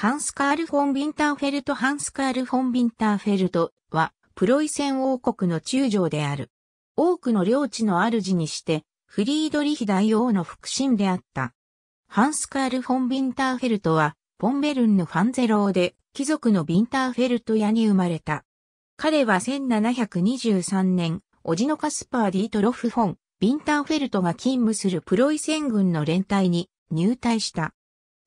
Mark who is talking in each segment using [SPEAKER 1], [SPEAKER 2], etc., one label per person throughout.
[SPEAKER 1] ハンスカール・フォン・ビンターフェルト・ハンスカール・フォン・ビンターフェルトは、プロイセン王国の中将である。多くの領地の主にして、フリードリヒ大王の腹心であった。ハンスカール・フォン・ビンターフェルトは、ボンベルンのファンゼローで、貴族のビンターフェルト屋に生まれた。彼は1723年、おじのカスパー・ディートロフ・フォン、ビンターフェルトが勤務するプロイセン軍の連隊に入隊した。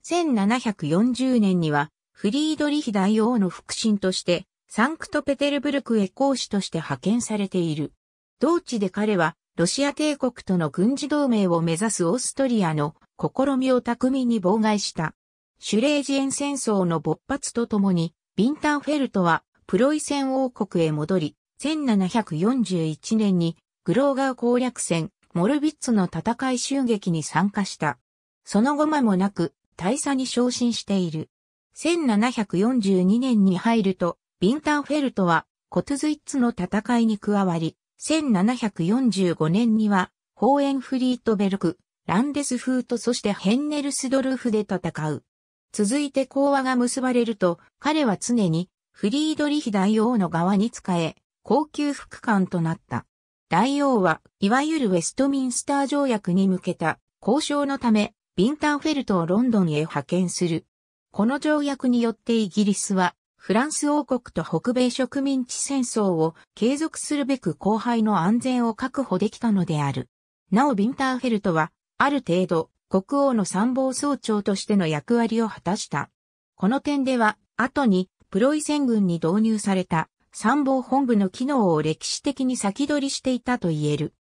[SPEAKER 1] 1740年には、フリードリヒ大王の腹心として、サンクトペテルブルクへ講師として派遣されている。同地で彼は、ロシア帝国との軍事同盟を目指すオーストリアの試みを巧みに妨害した。シュレージエン戦争の勃発とともに、ビンタンフェルトはプロイセン王国へ戻り、1741年にグローガー攻略戦、モルビッツの戦い襲撃に参加した。その後間もなく、大佐に昇進している。1742年に入ると、ビンターフェルトはコトズイッツの戦いに加わり、1745年には、ホーエンフリートベルク、ランデスフートそしてヘンネルスドルフで戦う。続いて講和が結ばれると、彼は常にフリードリヒ大王の側に仕え、高級副官となった。大王は、いわゆるウェストミンスター条約に向けた交渉のため、ビンターフェルトをロンドンへ派遣する。この条約によってイギリスは、フランス王国と北米植民地戦争を継続するべく後輩の安全を確保できたのである。なおビンターフェルトは、ある程度、国王の参謀総長としての役割を果たした。この点では、後に、プロイセン軍に導入された参謀本部の機能を歴史的に先取りしていたと言える。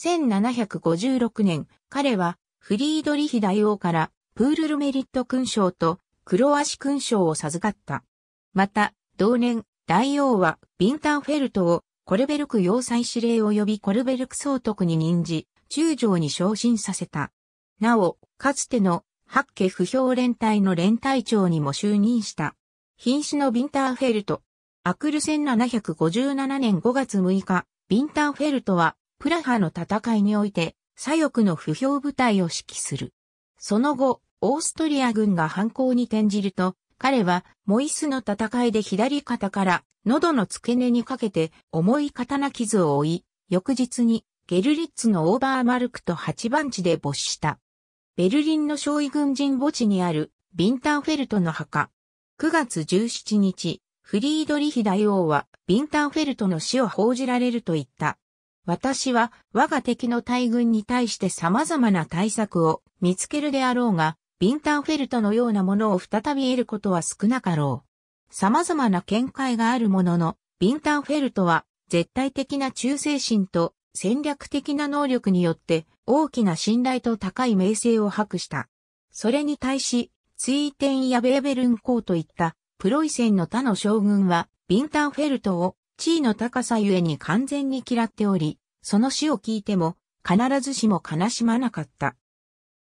[SPEAKER 1] 1756年、彼はフリードリヒ大王からプールルメリット勲章とクロワシ勲章を授かった。また、同年、大王はビンタンフェルトをコルベルク要塞司令及びコルベルク総督に任じ、中将に昇進させた。なお、かつての八家不評連隊の連隊長にも就任した。瀕死のビンターフェルト。アクル1757年5月6日、ビンターフェルトは、プラハの戦いにおいて、左翼の不評部隊を指揮する。その後、オーストリア軍が反抗に転じると、彼はモイスの戦いで左肩から喉の付け根にかけて重い刀傷を負い、翌日にゲルリッツのオーバーマルクと8番地で没した。ベルリンの傷尉軍人墓地にあるビンターフェルトの墓。9月17日、フリードリヒ大王はビンターフェルトの死を報じられると言った。私は我が敵の大軍に対して様々な対策を見つけるであろうが、ビンターフェルトのようなものを再び得ることは少なかろう。様々な見解があるものの、ビンターフェルトは絶対的な忠誠心と戦略的な能力によって大きな信頼と高い名声を博した。それに対し、ツイーテンやベーベルン公といったプロイセンの他の将軍はビンターフェルトを地位の高さゆえに完全に嫌っており、その死を聞いても、必ずしも悲しまなかった。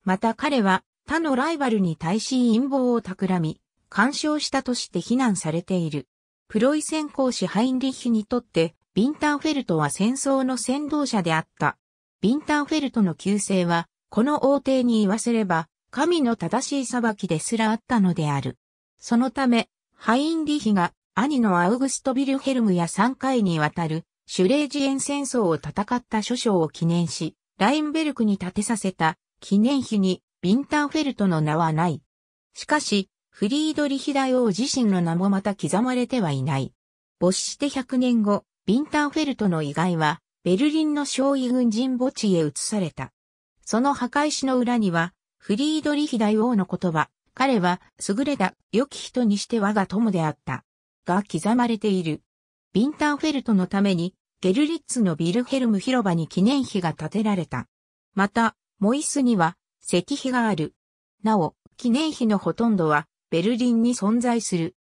[SPEAKER 1] また彼は、他のライバルに対し陰謀を企み、干渉したとして非難されている。プロイセン公使ハインリッヒにとって、ビンターフェルトは戦争の先導者であった。ビンターフェルトの旧姓は、この王帝に言わせれば、神の正しい裁きですらあったのである。そのため、ハインリヒが兄のアウグスト・ビルヘルムや3回にわたるシュレージエン戦争を戦った諸将を記念し、ラインベルクに建てさせた記念碑にビンターフェルトの名はない。しかし、フリードリヒ大王自身の名もまた刻まれてはいない。没して100年後、ビンターフェルトの遺骸は、ベルリンの少尉軍人墓地へ移された。その墓石の裏には、フリードリヒ大王の言葉、彼は優れた良き人にして我が友であった。が刻まれている。ビンターフェルトのために、ゲルリッツのビルヘルム広場に記念碑が建てられた。また、モイスには石碑がある。なお、記念碑のほとんどはベルリンに存在する。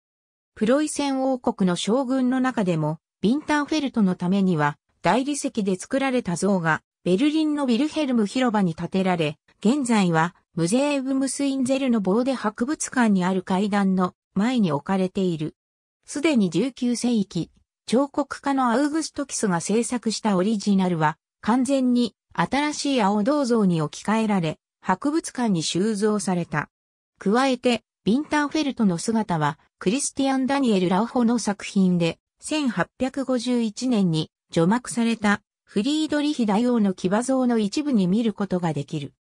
[SPEAKER 1] プロイセン王国の将軍の中でも、ビンターフェルトのためには、大理石で作られた像が、ベルリンのビルヘルム広場に建てられ、現在は、ムゼーブムスインゼルの棒で博物館にある階段の前に置かれている。すでに19世紀、彫刻家のアウグストキスが制作したオリジナルは、完全に新しい青銅像に置き換えられ、博物館に収蔵された。加えて、ヴィンターフェルトの姿は、クリスティアン・ダニエル・ラオホの作品で、1851年に除幕されたフリードリヒ大王の騎馬像の一部に見ることができる。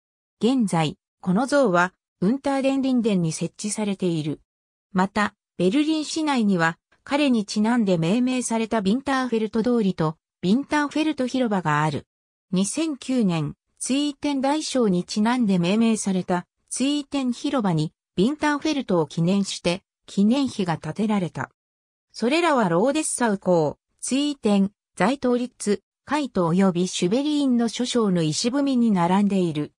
[SPEAKER 1] 現在、この像は、ウンターデンリンデンに設置されている。また、ベルリン市内には、彼にちなんで命名されたビンターフェルト通りと、ビンターフェルト広場がある。2009年、ツテン大賞にちなんで命名された、ツテン広場に、ビンターフェルトを記念して、記念碑が建てられた。それらはローデッサウ港、追点、在東立、カイト及びシュベリーンの諸将の石踏みに並んでいる。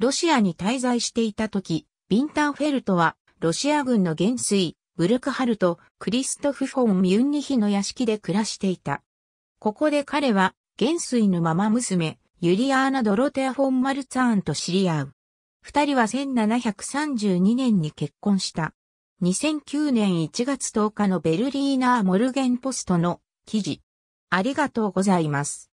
[SPEAKER 1] ロシアに滞在していた時、ビンターフェルトは、ロシア軍の元帥、ブルクハルト、クリストフ・フォン・ミュンニヒの屋敷で暮らしていた。ここで彼は、元帥のママ娘、ユリアーナ・ドロテア・フォン・マルツァーンと知り合う。二人は1732年に結婚した。2009年1月10日のベルリーナー・モルゲンポストの記事。ありがとうございます。